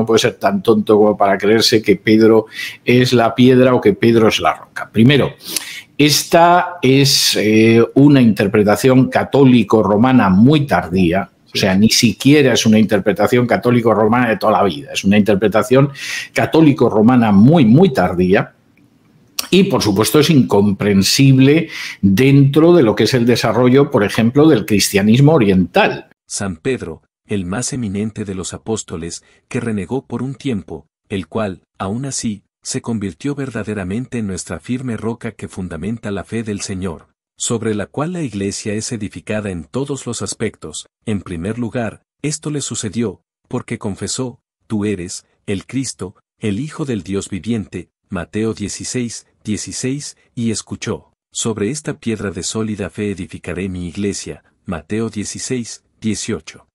no puede ser tan tonto como para creerse que Pedro es la piedra o que Pedro es la roca. Primero, esta es eh, una interpretación católico-romana muy tardía, o sea, ni siquiera es una interpretación católico-romana de toda la vida, es una interpretación católico-romana muy, muy tardía. Y, por supuesto, es incomprensible dentro de lo que es el desarrollo, por ejemplo, del cristianismo oriental. San Pedro, el más eminente de los apóstoles, que renegó por un tiempo, el cual, aun así, se convirtió verdaderamente en nuestra firme roca que fundamenta la fe del Señor, sobre la cual la Iglesia es edificada en todos los aspectos. En primer lugar, esto le sucedió, porque confesó, Tú eres, el Cristo, el Hijo del Dios viviente, Mateo 16, 16, y escuchó, Sobre esta piedra de sólida fe edificaré mi iglesia, Mateo 16, 18.